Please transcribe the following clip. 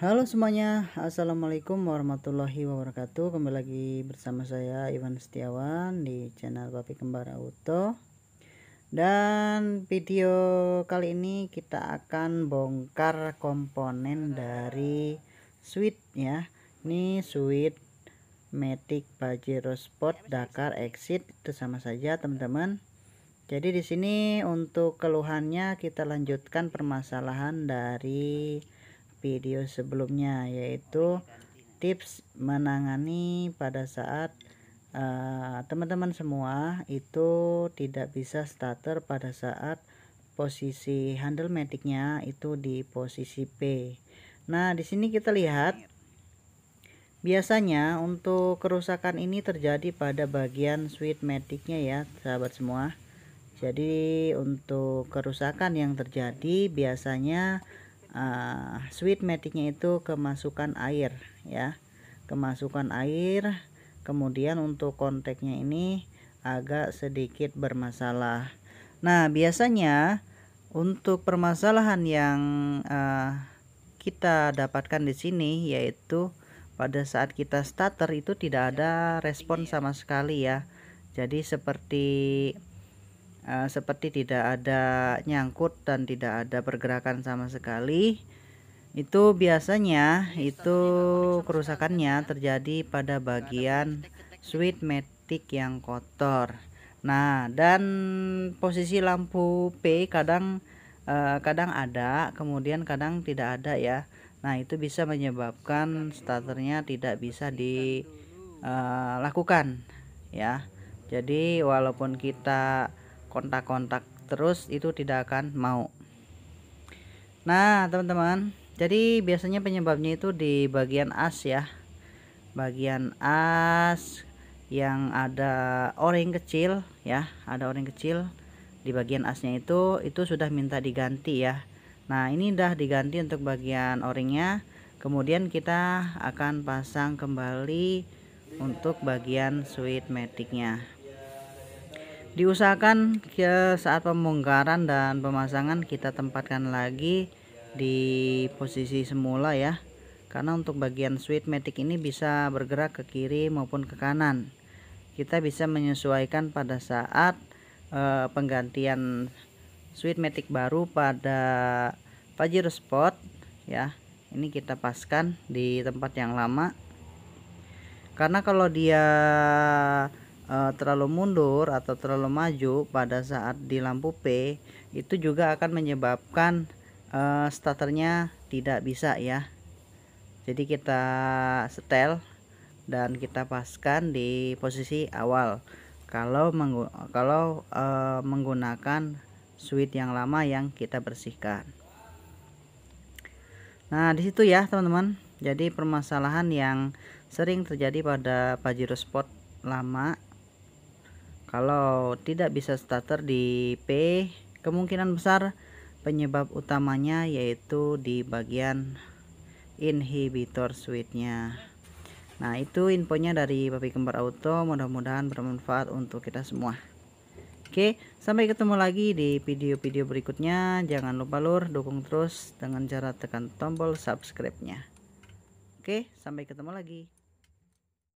Halo semuanya, Assalamualaikum warahmatullahi wabarakatuh Kembali lagi bersama saya Iwan Setiawan di channel Papi Kembar Auto Dan video kali ini kita akan bongkar komponen dari switch ya Ini switch Matic Pajero Sport Dakar Exit itu sama saja teman-teman jadi di sini untuk keluhannya kita lanjutkan permasalahan dari video sebelumnya yaitu tips menangani pada saat eh, teman-teman uh, semua itu tidak bisa starter pada saat posisi handle metiknya itu di posisi P. Nah, di sini kita lihat biasanya untuk kerusakan ini terjadi pada bagian switch metiknya ya, sahabat semua. Jadi, untuk kerusakan yang terjadi biasanya uh, sweet maticnya itu kemasukan air ya kemasukan air kemudian untuk kontaknya ini agak sedikit bermasalah nah biasanya untuk permasalahan yang uh, kita dapatkan di sini yaitu pada saat kita starter itu tidak ada respon sama sekali ya jadi seperti Eh, seperti tidak ada nyangkut dan tidak ada pergerakan sama sekali itu biasanya itu kerusakannya terjadi pada bagian switch matic yang kotor nah dan posisi lampu P kadang eh, kadang ada kemudian kadang tidak ada ya nah itu bisa menyebabkan starternya tidak bisa dilakukan eh, ya jadi walaupun kita kontak-kontak terus itu tidak akan mau nah teman-teman jadi biasanya penyebabnya itu di bagian as ya bagian as yang ada oring kecil ya ada oring kecil di bagian asnya itu itu sudah minta diganti ya nah ini udah diganti untuk bagian oringnya, kemudian kita akan pasang kembali untuk bagian sweet maticnya diusahakan ke saat pembongkaran dan pemasangan kita tempatkan lagi di posisi semula ya karena untuk bagian switch matic ini bisa bergerak ke kiri maupun ke kanan kita bisa menyesuaikan pada saat eh, penggantian switch matic baru pada Pajero spot ya ini kita paskan di tempat yang lama karena kalau dia Eh, terlalu mundur atau terlalu maju pada saat di lampu P itu juga akan menyebabkan e, starternya tidak bisa ya jadi kita setel dan kita paskan di posisi awal kalau menggu kalau e, menggunakan switch yang lama yang kita bersihkan nah disitu ya teman-teman jadi permasalahan yang sering terjadi pada Pajero Sport lama kalau tidak bisa starter di P, kemungkinan besar penyebab utamanya yaitu di bagian inhibitor switchnya. Nah itu infonya dari Papi Kembar Auto mudah-mudahan bermanfaat untuk kita semua. Oke sampai ketemu lagi di video-video berikutnya jangan lupa lur dukung terus dengan cara tekan tombol subscribe nya. Oke sampai ketemu lagi.